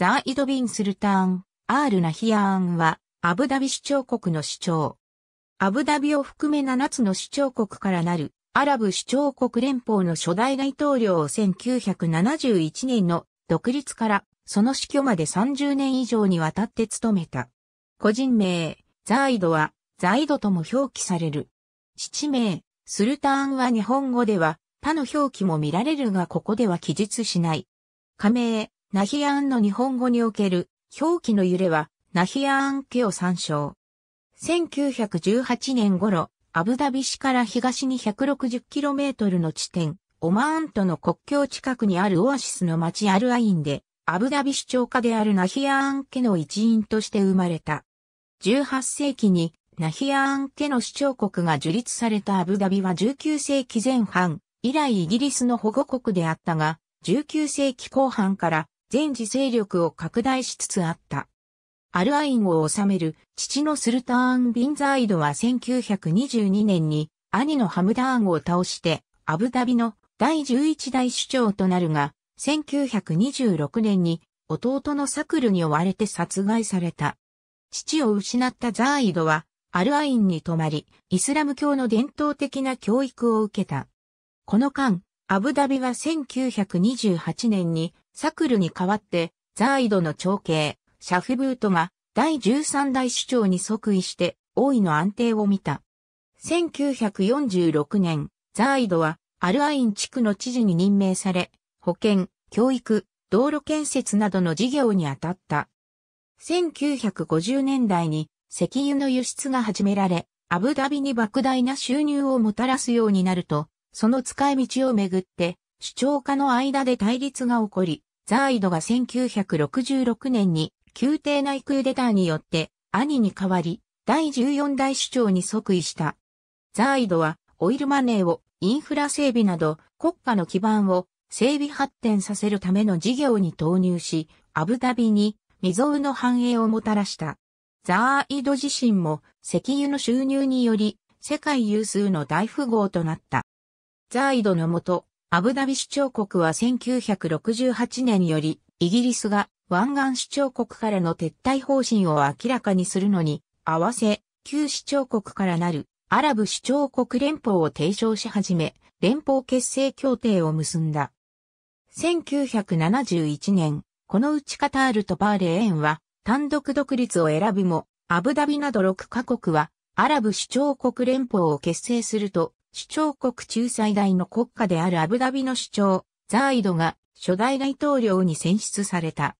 ザーイド・ビン・スルターン、アール・ナヒアーンは、アブダビ首長国の首長。アブダビを含め7つの首長国からなる、アラブ首長国連邦の初代大統領を1971年の独立から、その死去まで30年以上にわたって務めた。個人名、ザーイドは、ザイドとも表記される。父名、スルターンは日本語では、他の表記も見られるがここでは記述しない。仮名、ナヒアーンの日本語における表記の揺れはナヒアーン家を参照。1918年頃、アブダビ市から東に 160km の地点、オマーンとの国境近くにあるオアシスの町アルアインで、アブダビ市長家であるナヒアーン家の一員として生まれた。18世紀にナヒアーン家の市長国が樹立されたアブダビは19世紀前半、以来イギリスの保護国であったが、19世紀後半から全自勢力を拡大しつつあった。アルアインを治める父のスルターン・ビンザーイドは1922年に兄のハムダーンを倒してアブダビの第11代首長となるが、1926年に弟のサクルに追われて殺害された。父を失ったザーイドはアルアインに泊まり、イスラム教の伝統的な教育を受けた。この間、アブダビは1928年にサクルに代わって、ザーイドの長兄、シャフブートが第13代首長に即位して王位の安定を見た。1946年、ザーイドはアルアイン地区の知事に任命され、保健、教育、道路建設などの事業に当たった。1950年代に石油の輸出が始められ、アブダビに莫大な収入をもたらすようになると、その使い道をめぐって主張家の間で対立が起こり、ザーイドが1966年に宮廷内クーデターによって兄に代わり、第14代主長に即位した。ザーイドはオイルマネーをインフラ整備など国家の基盤を整備発展させるための事業に投入し、アブダビに未曾有の繁栄をもたらした。ザーイド自身も石油の収入により世界有数の大富豪となった。ザーイドのもと、アブダビ首長国は1968年より、イギリスが湾岸首長国からの撤退方針を明らかにするのに、合わせ、旧首長国からなるアラブ首長国連邦を提唱し始め、連邦結成協定を結んだ。1971年、このうちカタールとバーレーンは単独独立を選びも、アブダビなど6カ国はアラブ首長国連邦を結成すると首長国中最大の国家であるアブダビの首長、ザーイドが初代大統領に選出された。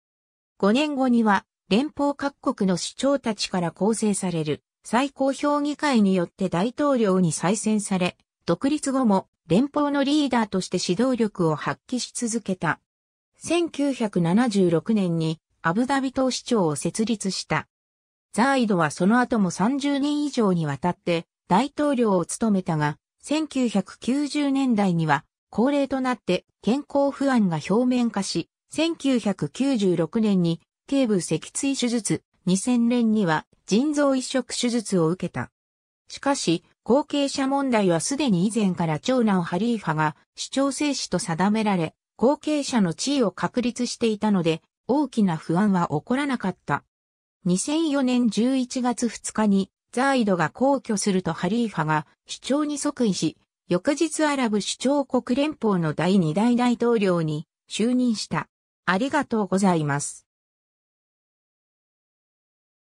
5年後には連邦各国の首長たちから構成される最高評議会によって大統領に再選され、独立後も連邦のリーダーとして指導力を発揮し続けた。1976年にアブダビ島市長を設立した。ザーイドはその後も30年以上にわたって大統領を務めたが、1990年代には高齢となって健康不安が表面化し、1996年に頸部脊椎手術、2000年には腎臓移植手術を受けた。しかし、後継者問題はすでに以前から長男ハリーファが主張生死と定められ、後継者の地位を確立していたので、大きな不安は起こらなかった。2004年11月2日にザイドが皇居するとハリーファが主張に即位し、翌日アラブ首長国連邦の第二代大統領に就任した。ありがとうございます。